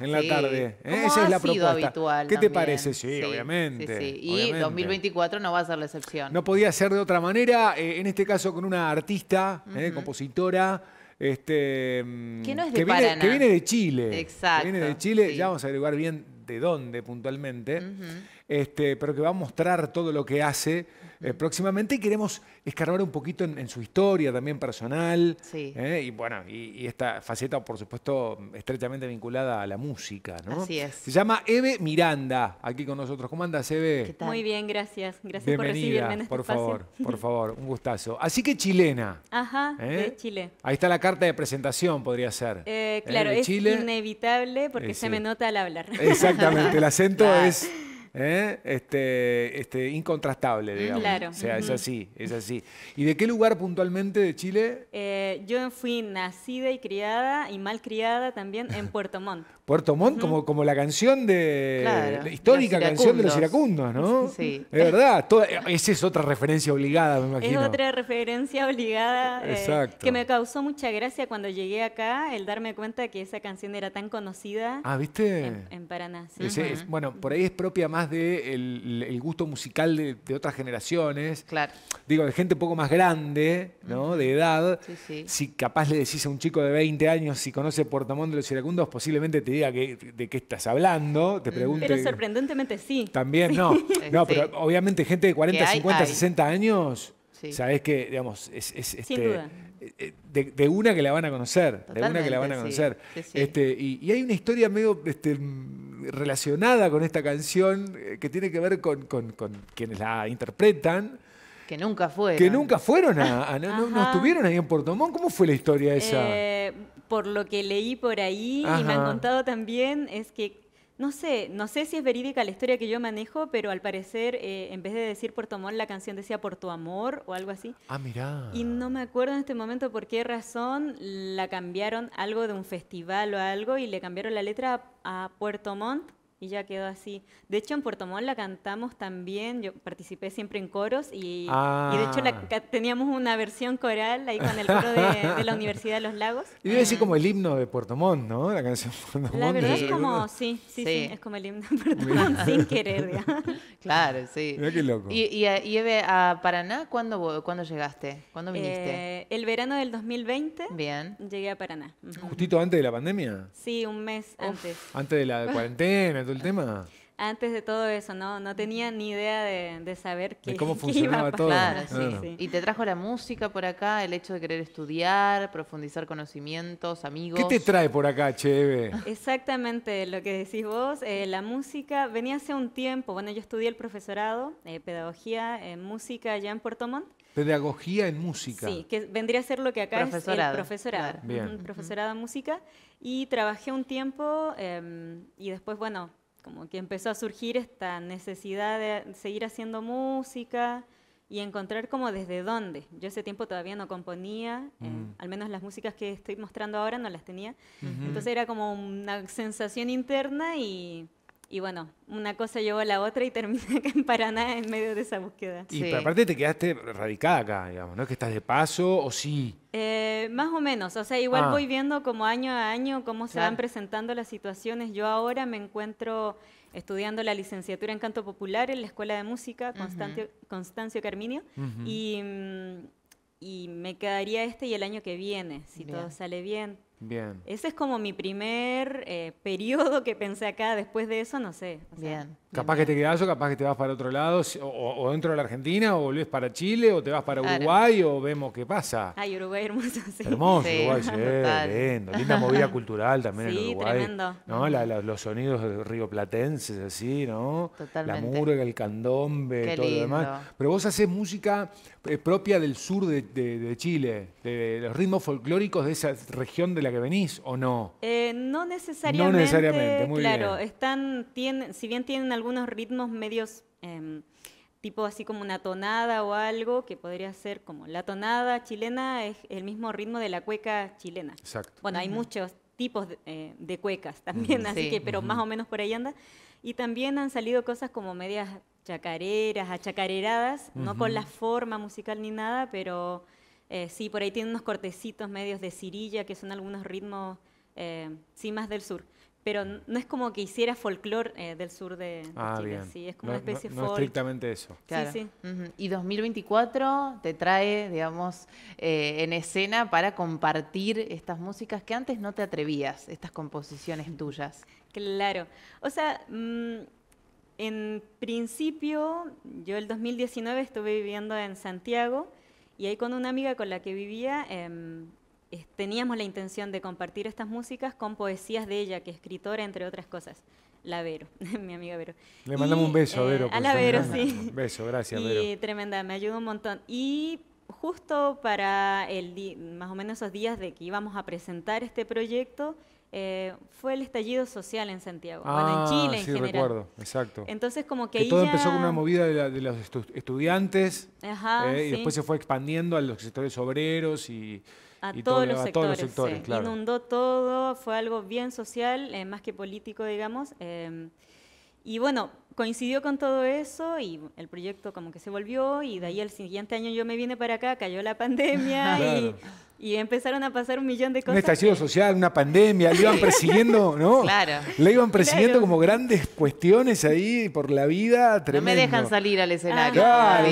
en la tarde. ¿eh? Esa es la ¿Qué te parece? Sí, obviamente. Y 2024 no va a ser la excepción. No podía ser de otra manera, eh, en este caso con una artista, ¿eh? compositora. Este, mm, que viene, que viene de Chile. Exacto. viene de Chile, ya vamos a averiguar bien de dónde puntualmente. Este, pero que va a mostrar todo lo que hace eh, próximamente y queremos escarbar un poquito en, su historia también personal. Eh, y bueno, y, esta faceta, por supuesto, estrechamente vinculada a la música, Se llama Eve Miranda, aquí con nosotros. ¿Cómo andas, Eve? Muy bien, gracias. Gracias por recibirme en este por favor, por favor, un gustazo. Así que chilena. Ajá, de ¿Eh? Chile. Ahí está la carta de presentación, podría ser. claro, es inevitable porque se me nota al hablar. Exactamente, el acento es ¿eh? este, este, incontrastable, mm, digamos. O sea, es así, es así. ¿Y de qué lugar puntualmente de Chile? Eh, yo fui nacida y criada, y mal criada también, en Puerto Montt. Puerto Montt, como, como la canción de... la histórica canción de los iracundos, ¿no? Sí. Es verdad. esa es otra referencia obligada, me imagino. Es otra referencia obligada. Eh, que me causó mucha gracia cuando llegué acá, el darme cuenta que esa canción era tan conocida. Ah, ¿viste? En, Paraná. bueno, por ahí es propia más del de el gusto musical de, otras generaciones. Claro. Digo, de gente un poco más grande, ¿no? De edad. Si capaz le decís a un chico de 20 años si conoce Portamón de los Iracundos, posiblemente te diga de qué estás hablando, te pregunte. Pero sorprendentemente sí. También, no. No, pero obviamente gente de 40, 50, 60 años. Sabes que, digamos, este, eh, De, una que la van a conocer, de una que la van a conocer. este, y, hay una historia medio este, relacionada con esta canción, eh, que tiene que ver con, quienes la interpretan. Que nunca fueron. Que nunca fueron a, no, estuvieron ahí en Puerto ¿Cómo fue la historia esa? Eh, por lo que leí por ahí y me han contado también, es que no sé, no sé si es verídica la historia que yo manejo, pero al parecer, eh, en vez de decir Puerto tu la canción decía por tu amor o algo así. Ah, mirá. Y no me acuerdo en este momento por qué razón la cambiaron algo de un festival o algo y le cambiaron la letra a Puerto Montt y ya quedó así. De hecho, en Puerto Montt la cantamos también, yo participé siempre en coros y, de hecho ah. teníamos una versión coral ahí con el coro de, la Universidad de los Lagos. Y debe decir ah. como el himno de Puerto Montt, ¿no? La canción Puerto La verdad es como, sí, sí, sí, es como el himno de Puerto Montt, sin querer. Claro, sí. Mira qué loco. ¿Y, y, a, a Paraná cuándo, llegaste? ¿Cuándo eh, viniste? el verano del 2020. Bien. Llegué a Paraná. ¿Justito antes de la pandemia? Sí, un mes antes. Antes de la cuarentena, el tema. Antes de todo eso, no, no tenía ni idea de, saber qué, cómo funcionaba todo. Ah. Y te trajo la música por acá, el hecho de querer estudiar, profundizar conocimientos, amigos. ¿Qué te trae por acá, Cheve? Exactamente lo que decís vos. Eh, la música venía hace un tiempo. Bueno, yo estudié el profesorado, eh, pedagogía en música allá en Puerto Montt. Pedagogía en música. Sí, que vendría a ser lo que acá es el profesorado. profesorado en música. Y trabajé un tiempo em, y después, bueno, como que empezó a surgir esta necesidad de seguir haciendo música y encontrar como desde dónde. Yo ese tiempo todavía no componía, eh, mm. al menos las músicas que estoy mostrando ahora no las tenía. Entonces era como una sensación interna y y bueno, una cosa llevó a la otra y terminé acá en Paraná en medio de esa búsqueda. Y aparte te quedaste radicada acá, digamos, ¿no? ¿Es que estás de paso o sí? Eh, más o menos, o sea, igual ah. voy viendo como año a año cómo se van presentando las situaciones. Yo ahora me encuentro estudiando la licenciatura en canto popular en la Escuela de Música, Constancio, Carminio, y, mm, y, me quedaría este y el año que viene, si todo sale bien. Bien. Ese es como mi primer eh, periodo que pensé acá. Después de eso, no sé. bien. Capaz que te quedas o capaz que te vas para otro lado, o, dentro de la Argentina, o volvés para Chile, o te vas para Uruguay, o vemos qué pasa. Ay, Uruguay hermoso, sí. Hermoso, Uruguay, sí, lindo. Linda movida cultural también en Uruguay. tremendo. ¿no? los sonidos rioplatenses, así, ¿no? Totalmente. La murga, el candombe, todo lo demás. Pero vos haces música eh, propia del sur de, Chile, de los ritmos folclóricos de esa región de la que venís o no? Eh, no necesariamente. No necesariamente, claro, están, tienen, si bien tienen algunos ritmos medios, em, tipo así como una tonada o algo, que podría ser como la tonada chilena es el mismo ritmo de la cueca chilena. Exacto. Bueno, hay muchos tipos de, eh, cuecas también, así que, pero más o menos por ahí anda. Y también han salido cosas como medias chacareras, achacareradas, no con la forma musical ni nada, pero eh, sí, por ahí tiene unos cortecitos medios de cirilla, que son algunos ritmos, eh, sí, más del sur. Pero no es como que hiciera folclore eh, del sur de, ah, Chile, sí, es como una especie de estrictamente eso. Sí, sí. Y 2024 te trae, digamos, en escena para compartir estas músicas que antes no te atrevías, estas composiciones tuyas. Claro. O sea, mm, en principio, yo el 2019 estuve viviendo en Santiago y ahí con una amiga con la que vivía em, teníamos la intención de compartir estas músicas con poesías de ella, que es escritora, entre otras cosas. La Vero, mi amiga Vero. Le mandamos un beso a eh, Vero. a la Vero, sí. Un beso, gracias, y, Tremenda, me ayudó un montón. Y justo para el más o menos esos días de que íbamos a presentar este proyecto, eh, fue el estallido social en Santiago, bueno, en ah, Chile en general. recuerdo, exacto. Entonces como que, todo empezó con una movida de, los estudiantes Ajá, eh, y después se fue expandiendo a los sectores obreros y a, todos, los sectores, Inundó todo, fue algo bien social, eh, más que político, digamos. Em, y bueno, coincidió con todo eso y el proyecto como que se volvió y de ahí el siguiente año yo me vine para acá, cayó la pandemia y y empezaron a pasar un millón de cosas. Un estallido social, una pandemia, le iban persiguiendo, ¿no? Claro. Le iban persiguiendo como grandes cuestiones ahí por la vida, tremendo. No me dejan salir al escenario. claro,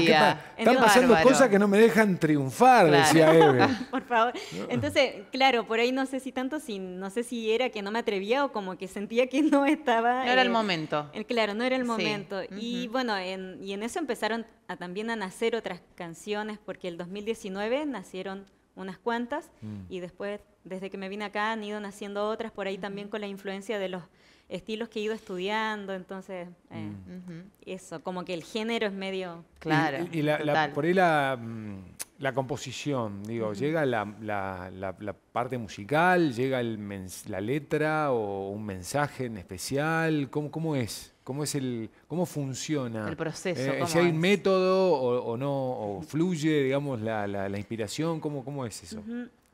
están pasando cosas que no me dejan triunfar, decía Eve. por favor. Entonces, claro, por ahí no sé si tanto, si, no sé si era que no me atrevía o como que sentía que no estaba. No era el momento. claro, no era el momento. Y bueno, y en eso empezaron a, también a nacer otras canciones, porque el 2019 nacieron unas cuantas mm. y después, desde que me vine acá, han ido naciendo otras, por ahí también mm. con la influencia de los estilos que he ido estudiando, entonces eh, mm. eso, como que el género es medio... Claro. Y, la, por ahí la, mm, composición, digo, ¿llega la, parte musical, llega la letra o un mensaje en especial? ¿Cómo, es? ¿Cómo, es el, ¿Cómo funciona? El proceso. Eh, si hay método o, no, o fluye, digamos, la, inspiración, ¿cómo, es eso?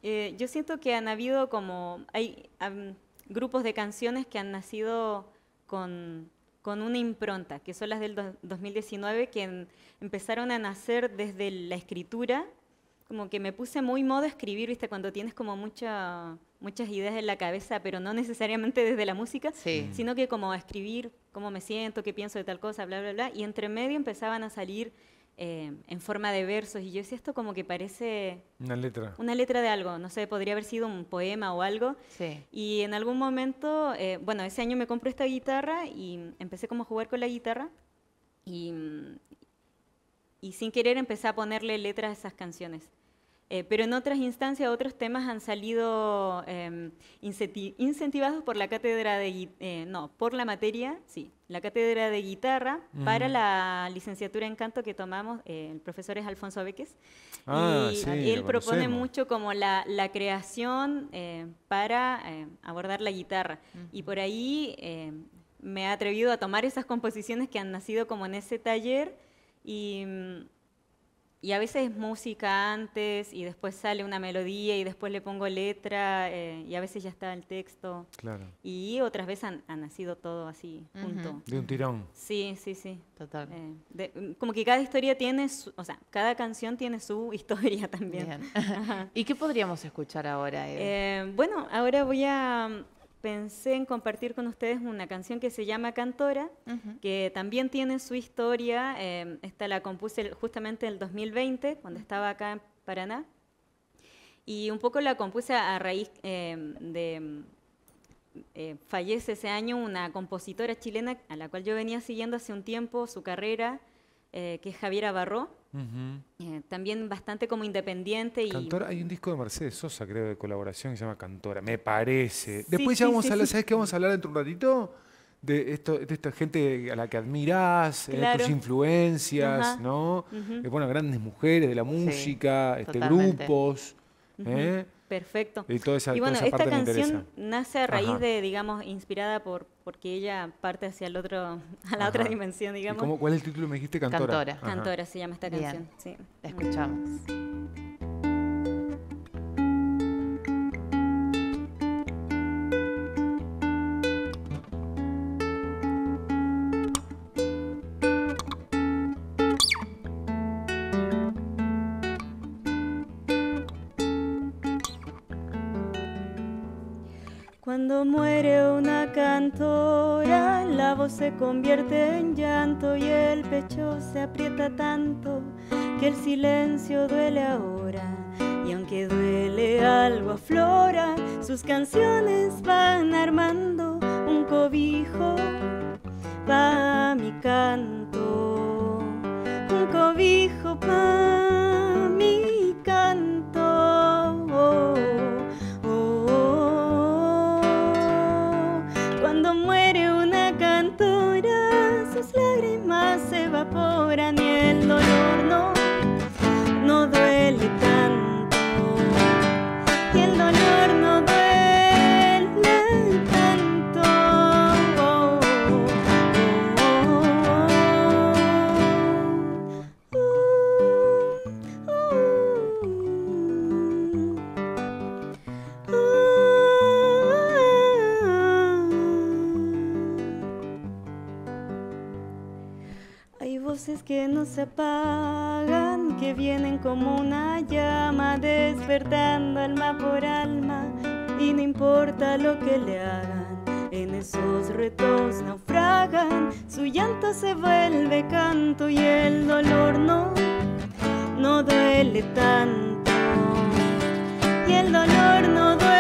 Eh, yo siento que han habido como, hay, grupos de canciones que han nacido con, con una impronta, que son las del 2019, que empezaron a nacer desde la escritura, como que me puse muy modo a escribir, ¿viste? Cuando tienes como mucha, muchas ideas en la cabeza, pero no necesariamente desde la música, mm. sino que como a escribir cómo me siento, qué pienso de tal cosa, bla, bla, bla. Y entre medio empezaban a salir Em, en forma de versos. Y yo decía, esto como que parece... Una letra. Una letra de algo, no sé, podría haber sido un poema o algo. Sí. Y en algún momento, eh, bueno, ese año me compré esta guitarra y empecé como a jugar con la guitarra. Y, y sin querer empecé a ponerle letras a esas canciones. Eh, pero en otras instancias otros temas han salido em, incentivados por la cátedra de eh, no por la materia sí la cátedra de guitarra para la licenciatura en canto que tomamos eh, el profesor es Alfonso Beques ah, y él propone mucho como la, creación para abordar la guitarra y por ahí me he atrevido a tomar esas composiciones que han nacido como en ese taller y mm, y a veces música antes y después sale una melodía y después le pongo letra eh, y a veces ya está el texto. Claro. Y otras veces han, nacido todo así, junto. De un tirón. Sí, sí, sí. Total. Eh, como que cada historia tiene, o sea, cada canción tiene su historia también. Bien. ¿Y qué podríamos escuchar ahora? Eh, bueno, ahora voy a pensé en compartir con ustedes una canción que se llama Cantora, que también tiene su historia. Eh, esta la compuse justamente en el 2020, cuando estaba acá en Paraná. Y un poco la compuse a raíz em, de... Em, eh, fallece ese año una compositora chilena a la cual yo venía siguiendo hace un tiempo su carrera, eh, que es Javiera Barró, eh, también bastante como independiente. Y... Cantora, hay un disco de Mercedes Sosa, creo, de colaboración que se llama Cantora, me parece. Después ya vamos a hablar, ¿sabes qué vamos a hablar dentro de un ratito? De, esta gente a la que admiras eh, tus influencias, ¿no? bueno, grandes mujeres de la música, este, grupos. Perfecto. Y, toda esa, bueno, esta canción nace a raíz de, digamos, inspirada por porque ella parte hacia el otro, a la otra dimensión, digamos. cómo, ¿Cuál es el título? Me dijiste Cantora. Cantora, Cantora se llama esta canción. Sí. escuchamos. la voz se convierte en llanto y el pecho se aprieta tanto que el silencio duele ahora. Y aunque duele algo aflora, sus canciones van armando un cobijo. Va mi canto. no se apagan, que vienen como una llama, despertando alma por alma, y no importa lo que le hagan, en esos retos naufragan, su llanto se vuelve canto y el dolor no, no duele tanto, y el dolor no duele.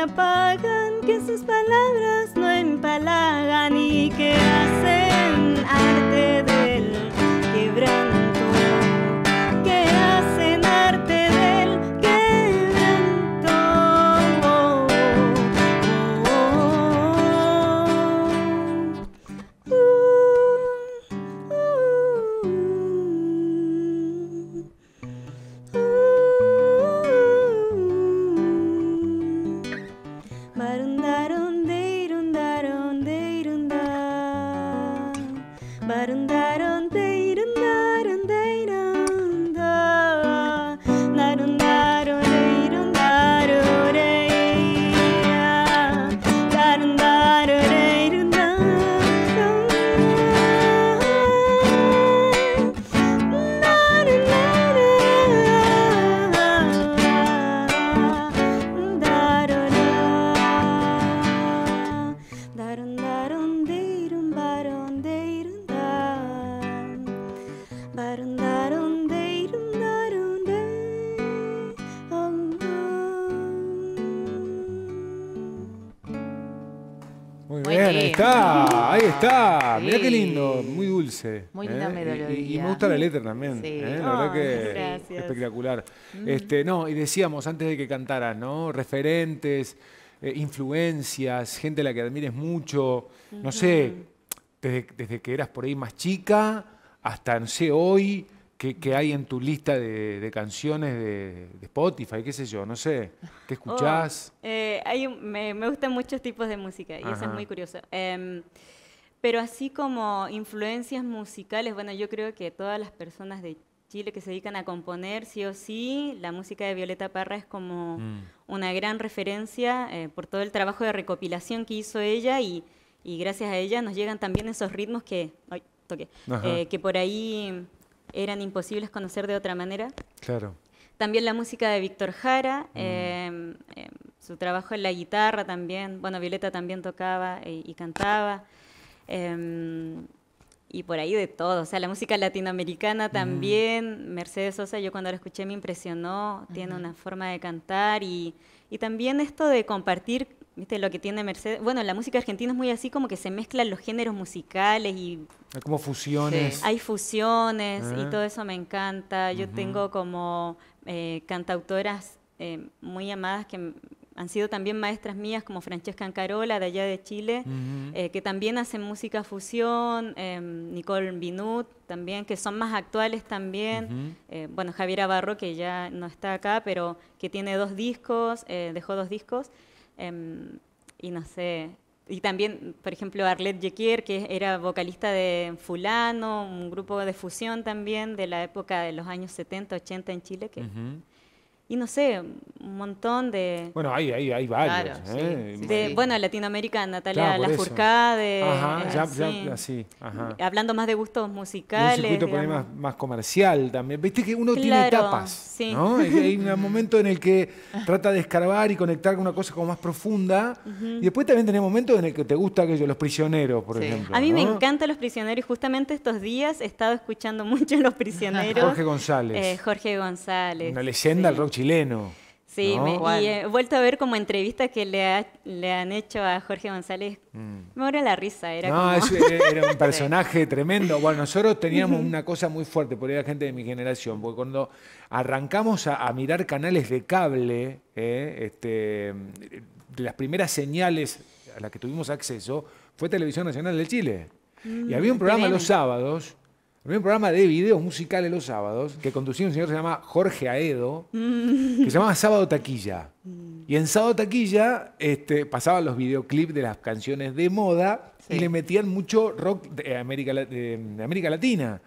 apagan, que sus palabras no empalagan y que hacen arte. Ahí está, ahí está. Mirá qué lindo, muy dulce. Muy ¿eh? linda Y, me gusta la letra también. Sí. ¿eh? La verdad ah, que gracias. espectacular. Mm. Este, no, y decíamos antes de que cantaras, ¿no? Referentes, eh, influencias, gente a la que admires mucho. No sé, desde, desde que eras por ahí más chica hasta, no sé, hoy. ¿Qué, hay en tu lista de, canciones de, Spotify? ¿Qué sé yo? No sé. ¿Qué oh, escuchás? Eh, me, gustan muchos tipos de música y eso es muy curioso. Em, pero así como influencias musicales, bueno, yo creo que todas las personas de Chile que se dedican a componer, sí o sí, la música de Violeta Parra es como mm. una gran referencia eh, por todo el trabajo de recopilación que hizo ella y, gracias a ella nos llegan también esos ritmos que, eh, que por ahí eran imposibles conocer de otra manera. Claro. También la música de Víctor Jara, mm. em, em, su trabajo en la guitarra también. Bueno, Violeta también tocaba y, cantaba. Em, y por ahí de todo. O sea, la música latinoamericana mm. también. Mercedes Sosa, yo cuando la escuché me impresionó. Tiene una forma de cantar y, y también esto de compartir lo que tiene Mercedes? Bueno, la música argentina es muy así, como que se mezclan los géneros musicales y... Hay como fusiones. Hay fusiones y ah. todo eso me encanta. Yo tengo como eh, cantautoras eh, muy amadas que han sido también maestras mías, como Francesca Ancarola, de allá de Chile, eh, que también hacen música fusión, em, Nicole Binut también, que son más actuales también. bueno, Javier Abarro, que ya no está acá, pero que tiene dos discos, dejó dos discos. Em, y no sé, y también, por ejemplo, Arlette Jequier, que era vocalista de Fulano, un grupo de fusión también de la época de los años 70, 80 en Chile, que y no sé, un montón de... Bueno, hay, varios. ¿eh? Bueno, Latinoamérica, Natalia claro, Lafourcade. Ajá, eh, así. ajá. Hablando más de gustos musicales. un circuito más, comercial también. Viste que uno tiene etapas, ¿no? hay un momento en el que trata de escarbar y conectar con una cosa como más profunda. Y después también tenés momentos en el que te gusta aquello, Los Prisioneros, por ejemplo. A mí me encantan Los Prisioneros y justamente estos días he estado escuchando mucho Los Prisioneros. Jorge González. Eh, Jorge González. Una leyenda del rock chileno. Sí, me, y eh, he vuelto a ver como entrevistas que le, han hecho a Jorge González. Mm. Me la risa. Era eh, era un personaje tremendo. Bueno, nosotros teníamos una cosa muy fuerte, por ahí la gente de mi generación, porque cuando arrancamos a, mirar canales de cable, eh, este, las primeras señales a las que tuvimos acceso fue Televisión Nacional de Chile. y había un mm, programa los sábados un programa de videos musicales los sábados que conducía un señor que se llama Jorge Aedo, mm. que se llamaba Sábado Taquilla. Mm. Y en Sábado Taquilla este, pasaban los videoclips de las canciones de moda y le metían mucho rock de América, de América Latina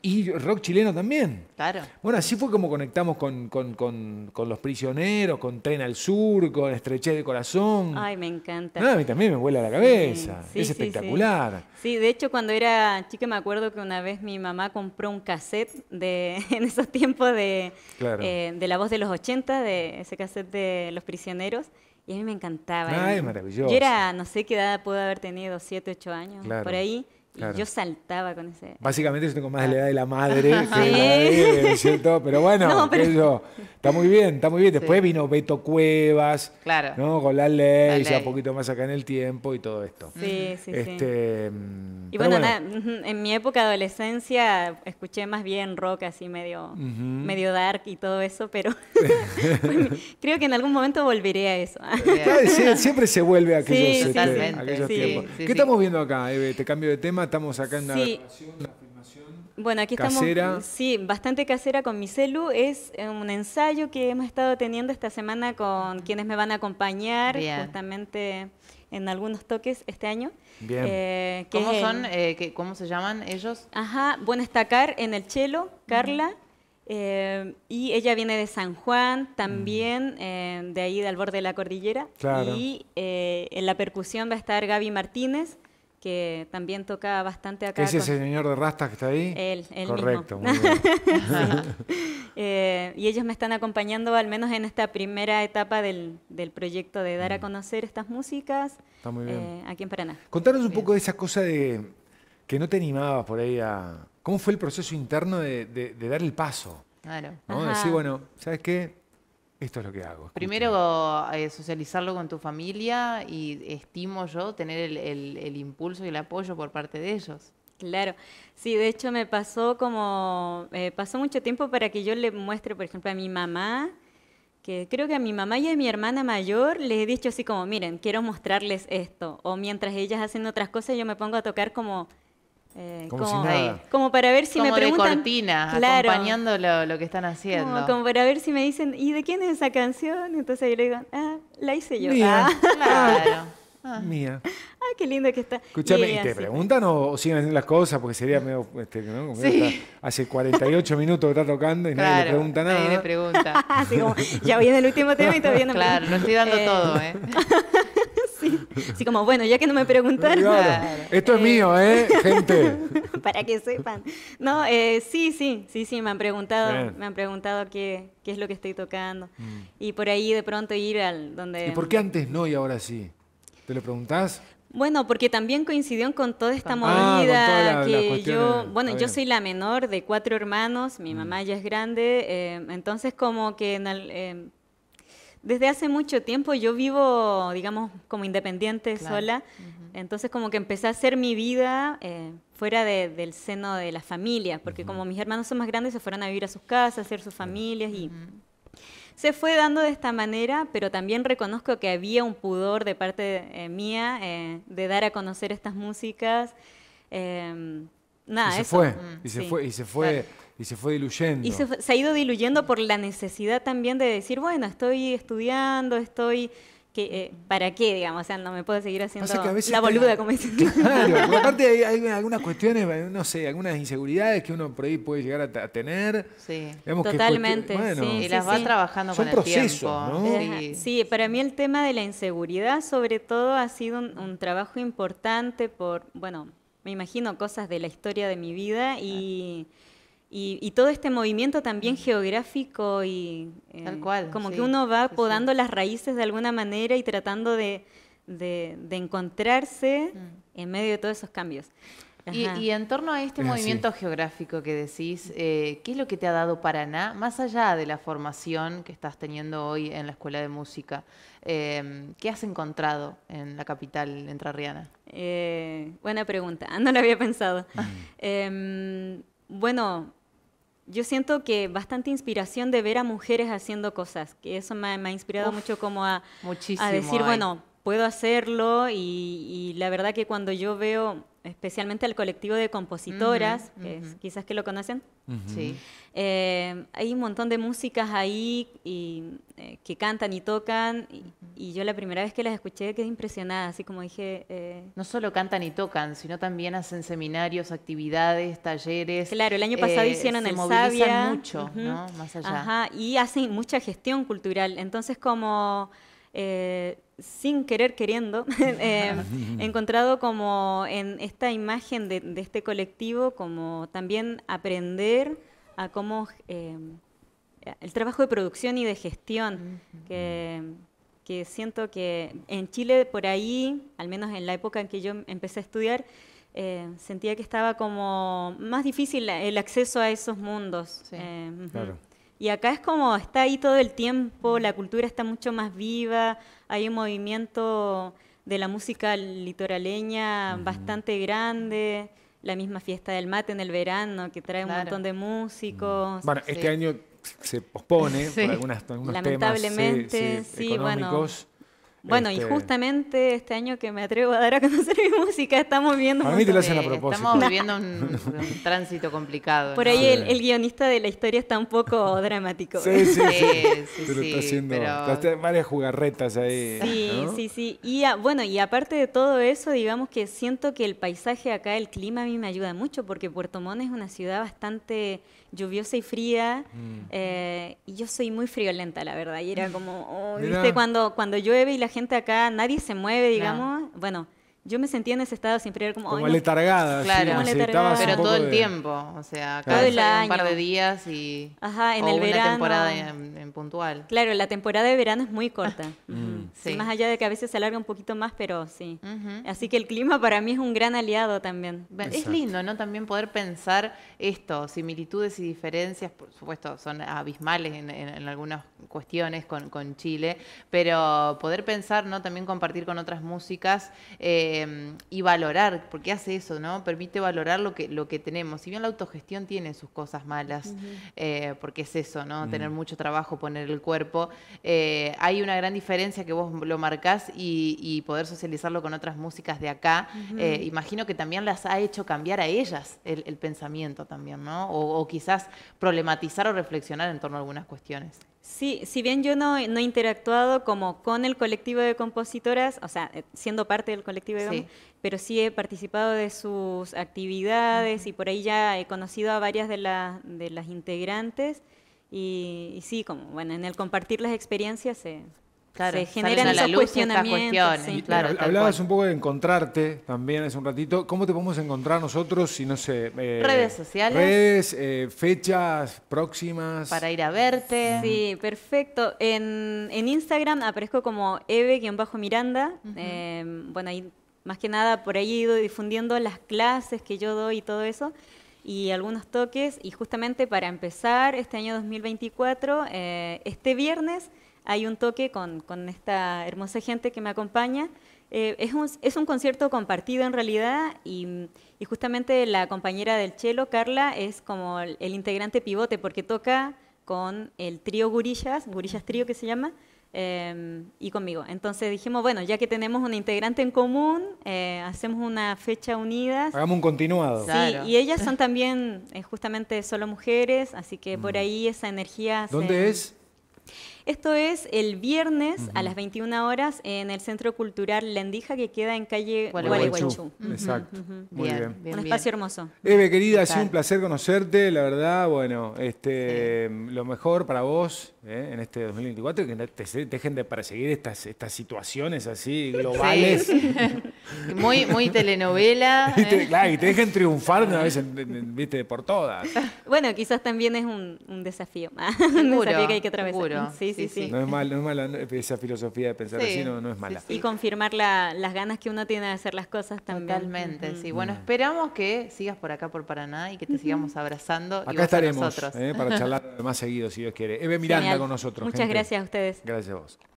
y rock chileno también. Claro. Bueno, así fue como conectamos con, Los Prisioneros, con Tren al Sur, con Estreché de Corazón. Ay, me encanta. a mí también me vuela la cabeza. es espectacular. Sí. de hecho, cuando era chica me acuerdo que una vez mi mamá compró un cassette de, en esos tiempos de, eh, de La Voz de los 80, de ese cassette de Los Prisioneros. Y a mí me encantaba. Ay, maravilloso. Yo era, no sé qué edad pudo haber tenido, siete, ocho años, por ahí yo saltaba con ese. Básicamente yo tengo más de la edad de la madre que sí. ¿cierto? Pero bueno, está muy bien, está muy bien. Después vino Beto Cuevas, claro. ¿no? Con la ley, ya un poquito más acá en el tiempo y todo esto. Sí, sí, sí. Este, mm, y bueno, en mi época de adolescencia escuché más bien rock así medio, medio dark y todo eso, pero creo que en algún momento volveré a eso. siempre se vuelve a aquellos, este, tiempos. ¿Qué estamos viendo acá, Te cambio de tema estamos acá en la filmación bueno, aquí casera. estamos, sí, bastante casera con mi celu. Es eh, un ensayo que hemos estado teniendo esta semana con quienes me van a acompañar justamente en algunos toques este año. Bien. Eh, ¿Cómo son, eh, cómo se llaman ellos? Ajá, bueno, está en el chelo, Carla. y ella viene de San Juan, mm. también de ahí del borde de la cordillera. Y en la percusión va a estar Gaby Martínez, que también toca bastante acá. ¿Es ese señor de rastas que está ahí? Él, él Correcto, mismo. Muy eh, y ellos me están acompañando al menos en esta primera etapa del, proyecto de dar a mm. conocer estas músicas está muy bien. Eh, aquí en Paraná. Contanos un poco de esa cosa de que no te animabas por ahí a... ¿Cómo fue el proceso interno de, dar el paso? Claro. Decir, bueno, ¿sabes qué? esto es lo que hago. Primero, eh, socializarlo con tu familia y estimo yo tener el, impulso y el apoyo por parte de ellos. Claro, sí, de hecho me pasó como, eh, pasó mucho tiempo para que yo le muestre, por ejemplo, a mi mamá, que creo que a mi mamá y a mi hermana mayor les he dicho así como, miren, quiero mostrarles esto, o mientras ellas hacen otras cosas yo me pongo a tocar como eh, como, para ver si me preguntan. De cortina, acompañando lo, que están haciendo. Como, para ver si me dicen, ¿y de quién es esa canción? Entonces yo le digo, ah, la hice yo. Mía. Ah. Claro. Ah. Mía. Ah, qué lindo que está. Escúchame, ¿y, te preguntan o, siguen haciendo las cosas? Porque sería medio. Este, ¿no? sí. está, hace 48 minutos que está tocando y nadie le pregunta nada. Nadie le pregunta. Así ya viene el último tema y todavía no Claro, lo estoy dando eh. todo, ¿eh? Así como, bueno, ya que no me preguntaron. Esto es eh, mío, ¿eh? Gente. para que sepan. No, eh, sí, sí, sí, sí, me han preguntado, me han preguntado qué, es lo que estoy tocando. Mm. Y por ahí de pronto ir al donde. ¿Y por qué antes no y ahora sí? ¿Te lo preguntás? Bueno, porque también coincidió con toda esta ah, movida que yo, bueno, yo soy la menor de cuatro hermanos, mi mm. mamá ya es grande, eh, entonces como que en em, desde hace mucho tiempo yo vivo, digamos, como independiente, sola. Entonces como que empecé a hacer mi vida eh, fuera del seno de la familia, porque como mis hermanos son más grandes, se fueron a vivir a sus casas, a hacer sus familias y... Se fue dando de esta manera, pero también reconozco que había un pudor de parte eh, mía eh, de dar a conocer estas músicas. Em, nada, y se mm, fue, y se fue, y se fue. Y se fue diluyendo. Y se, ha ido diluyendo por la necesidad también de decir, bueno, estoy estudiando, estoy... Eh, ¿Para qué, digamos? O sea, no me puedo seguir haciendo la boluda, como dicen. Claro, aparte hay, algunas cuestiones, no sé, algunas inseguridades que uno por ahí puede llegar a, tener. Sí, totalmente. sí, y las va trabajando con el tiempo. Sí. para mí el tema de la inseguridad, sobre todo, ha sido un, trabajo importante por, bueno, me imagino cosas de la historia de mi vida y... Y, todo este movimiento también mm. geográfico y eh, cual, como que uno va podando las raíces de alguna manera y tratando de, encontrarse mm. en medio de todos esos cambios. Y, en torno a este movimiento geográfico que decís, eh, ¿qué es lo que te ha dado Paraná, más allá de la formación que estás teniendo hoy en la Escuela de Música? Em, ¿Qué has encontrado en la capital entrerriana? Eh, buena pregunta, no lo había pensado. Mm. Em, bueno, yo siento que bastante inspiración de ver a mujeres haciendo cosas, que eso me, ha inspirado mucho como a, decir, bueno, puedo hacerlo y, la verdad que cuando yo veo especialmente al colectivo de compositoras, quizás que lo conocen, eh, hay un montón de músicas ahí y, eh, que cantan y tocan y, yo la primera vez que las escuché quedé impresionada, así como dije... Eh, no solo cantan y tocan, sino también hacen seminarios, actividades, talleres. Claro, el año pasado hicieron el Sabia. mucho, ¿no? Más allá. Ajá, y hacen mucha gestión cultural, entonces como... Eh, sin querer queriendo, he eh, encontrado como en esta imagen de, este colectivo, como también aprender a cómo eh, el trabajo de producción y de gestión, que, siento que en Chile por ahí, al menos en la época en que yo empecé a estudiar, sentía que estaba como más difícil el acceso a esos mundos. claro. Y acá es como está ahí todo el tiempo, la cultura está mucho más viva, hay un movimiento de la música litoraleña bastante grande, la misma fiesta del mate en el verano que trae un montón de músicos. Bueno, este año se pospone por algunas, algunos eh, Lamentablemente, temas eh, sí, económicos. Bueno, bueno, y este justamente este año que me atrevo a dar a conocer mi música, estamos viendo un, tránsito complicado. Por ahí el, guionista de la historia está un poco dramático. Sí, sí, sí. pero está haciendo varias jugarretas ahí. Sí, sí, sí. Y bueno, y aparte de todo eso, digamos que siento que el paisaje acá, el clima a mí me ayuda mucho, porque Puerto Montt es una ciudad bastante lluviosa y fría. Mm. Eh, y yo soy muy friolenta, la verdad. Y era como, oh, ¿viste? Cuando, cuando llueve y la gente acá, nadie se mueve, digamos. Bueno, yo me sentía en ese estado siempre como... Como letargada. Claro, pero todo el tiempo, o sea, cada claro. un par de días y... en el verano. temporada en, puntual. Claro, la temporada de verano es muy corta. Mm. Más allá de que a veces se alarga un poquito más, pero sí. Así que el clima para mí es un gran aliado también. Es lindo, ¿no? También poder pensar esto, similitudes y diferencias, por supuesto, son abismales en, algunas cuestiones con, Chile, pero poder pensar, ¿no? También compartir con otras músicas. Eh, Em, y valorar, porque hace eso, ¿no? Permite valorar lo que, lo que tenemos. Si bien la autogestión tiene sus cosas malas, eh, porque es eso, ¿no? Mm. Tener mucho trabajo, poner el cuerpo. Eh, hay una gran diferencia que vos lo marcás y, poder socializarlo con otras músicas de acá. Eh, imagino que también las ha hecho cambiar a ellas el, pensamiento también, ¿no? o quizás problematizar o reflexionar en torno a algunas cuestiones. Sí, si bien yo no, no, he interactuado como con el colectivo de compositoras, o sea, eh, siendo parte del colectivo, pero sí he participado de sus actividades y por ahí ya he conocido a varias de, las de las integrantes y, sí, como bueno, en el compartir las experiencias se... Eh, Claro, se generan esas luz, cuestionamientos. hablabas un poco de encontrarte también hace un ratito. ¿Cómo te podemos encontrar nosotros si no sé? Eh, redes sociales. Redes, eh, fechas próximas. Para ir a verte. Sí, perfecto. En, en Instagram aparezco como Eve-Miranda. Em, bueno, ahí más que nada por ahí he ido difundiendo las clases que yo doy y todo eso y algunos toques. Y justamente para empezar este año 2024, eh, este viernes hay un toque con, con esta hermosa gente que me acompaña. Eh, es, un, es, un, concierto compartido en realidad y, y, justamente la compañera del chelo, Carla, es como el, integrante pivote porque toca con el trío Gurillas, Gurillas Trío que se llama, eh, y conmigo. Entonces dijimos, bueno, ya que tenemos un integrante en común, eh, hacemos una fecha unida. Hagamos un continuado. Sí, y ellas son también justamente solo mujeres, así que por mm. ahí esa energía... ¿Dónde es? Esto es el viernes a las 21 horas en el Centro Cultural Lendija que queda en calle Gualeguaychú. Exacto. Muy bien. un espacio hermoso. Eve, querida, ha sido un placer conocerte. La verdad, bueno, este, lo mejor para vos ¿eh? en este 2024 que te, dejen de perseguir estas, estas situaciones así globales. Muy, muy telenovela. Y te, ¿eh? dejen triunfar una vez, viste, por todas. Bueno, quizás también es un, desafío. Seguro, un que hay que atravesar. No es mala, esa filosofía de pensar así, no, es mala. Y confirmar las ganas que uno tiene de hacer las cosas también. Totalmente, sí. Bueno, esperamos que sigas por acá, por Paraná, y que te sigamos abrazando. Acá estaremos, ¿eh? para charlar más seguido, si Dios quiere. Eve Miranda con nosotros. Muchas gracias a ustedes. Gracias a vos.